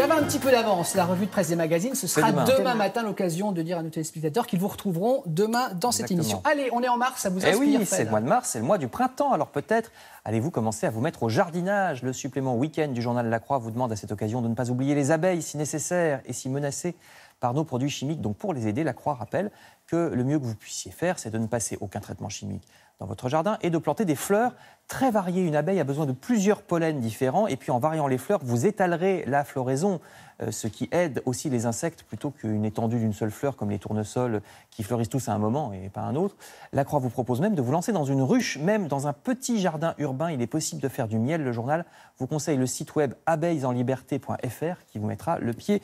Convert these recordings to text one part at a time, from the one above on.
J'avais un petit peu d'avance. La revue de presse des magazines, ce sera demain. matin l'occasion de dire à nos téléspectateurs qu'ils vous retrouveront demain dans cette émission. Allez, on est en mars, ça vous eh inspire oui, c'est le mois de mars, c'est le mois du printemps. Alors peut-être allez-vous commencer à vous mettre au jardinage. Le supplément week-end du journal La Croix vous demande à cette occasion de ne pas oublier les abeilles si nécessaire et si menacées par nos produits chimiques. Donc pour les aider, la Croix rappelle que le mieux que vous puissiez faire, c'est de ne passer aucun traitement chimique dans votre jardin et de planter des fleurs très variées. Une abeille a besoin de plusieurs pollens différents et puis en variant les fleurs, vous étalerez la floraison, euh, ce qui aide aussi les insectes plutôt qu'une étendue d'une seule fleur comme les tournesols qui fleurissent tous à un moment et pas à un autre. La Croix vous propose même de vous lancer dans une ruche, même dans un petit jardin urbain, il est possible de faire du miel. Le journal vous conseille le site web abeillesenliberté.fr qui vous mettra le pied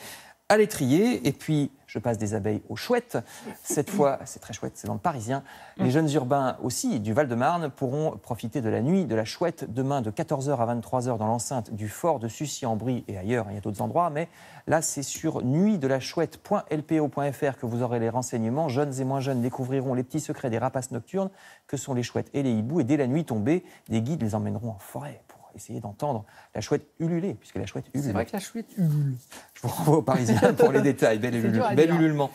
à l'étrier. Et puis, je passe des abeilles aux chouettes. Cette fois, c'est très chouette, c'est dans le Parisien. Les jeunes urbains aussi du Val-de-Marne pourront profiter de la nuit de la chouette demain de 14h à 23h dans l'enceinte du fort de Sucy-en-Brie et ailleurs. Il y a d'autres endroits, mais là, c'est sur nuitdelachouette.lpo.fr que vous aurez les renseignements. Jeunes et moins jeunes découvriront les petits secrets des rapaces nocturnes que sont les chouettes et les hiboux. Et dès la nuit tombée, des guides les emmèneront en forêt essayer d'entendre la chouette ululer, puisque la chouette ulule. C'est vrai que la chouette ulule. Je vous renvoie aux Parisiens pour les détails. Bel, ulule, bel ululement.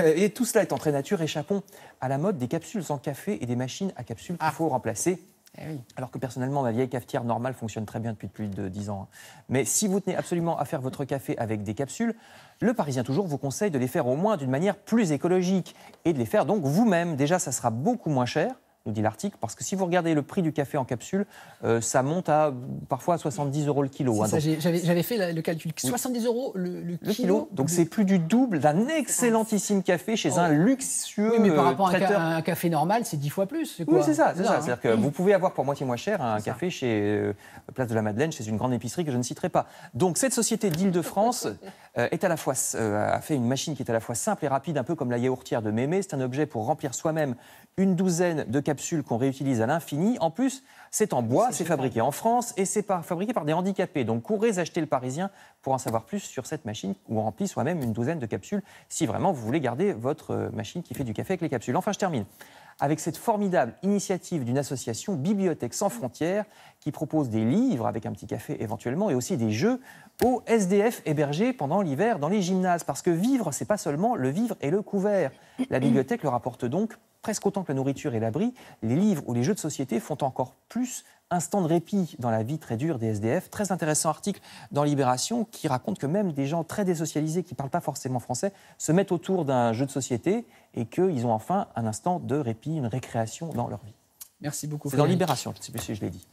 Euh, et tout cela est en très nature, échappons à la mode des capsules en café et des machines à capsules qu'il ah. faut remplacer. Eh Alors que personnellement, ma vieille cafetière normale fonctionne très bien depuis plus de 10 ans. Hein. Mais si vous tenez absolument à faire votre café avec des capsules, le Parisien Toujours vous conseille de les faire au moins d'une manière plus écologique et de les faire donc vous-même. Déjà, ça sera beaucoup moins cher nous dit l'article, parce que si vous regardez le prix du café en capsule, euh, ça monte à parfois à 70 euros le kilo. Hein, j'avais fait le calcul. 70 euros le, kilo, Donc c'est plus du double d'un excellentissime ah. café chez oh. un luxueux. mais par rapport à un, café normal, c'est 10 fois plus. oui, c'est ça. C'est hein. que vous pouvez avoir pour moitié moins cher un café chez euh, Place de la Madeleine, chez une grande épicerie que je ne citerai pas. Donc cette société d'Île-de-France euh, est à la fois a fait une machine qui est à la fois simple et rapide, un peu comme la yaourtière de Mémé. C'est un objet pour remplir soi-même une douzaine de cafés capsule qu'on réutilise à l'infini. En plus, c'est en bois, c'est fabriqué en France et c'est fabriqué par des handicapés. Donc courez acheter le Parisien pour en savoir plus sur cette machine où on remplit soi-même une douzaine de capsules si vraiment vous voulez garder votre euh, machine qui fait du café avec les capsules. Enfin, je termine avec cette formidable initiative d'une association Bibliothèque sans frontières qui propose des livres avec un petit café éventuellement et aussi des jeux aux SDF hébergés pendant l'hiver dans les gymnases. Parce que vivre, c'est pas seulement le vivre et le couvert. La bibliothèque leur apporte donc presque autant que la nourriture et l'abri, les livres ou les jeux de société font encore plus instant de répit dans la vie très dure des SDF. Très intéressant article dans Libération qui raconte que même des gens très désocialisés qui ne parlent pas forcément français se mettent autour d'un jeu de société et qu'ils ont enfin un instant de répit, une récréation dans leur vie. Merci beaucoup. C'est dans Libération, je ne sais plus si je l'ai dit.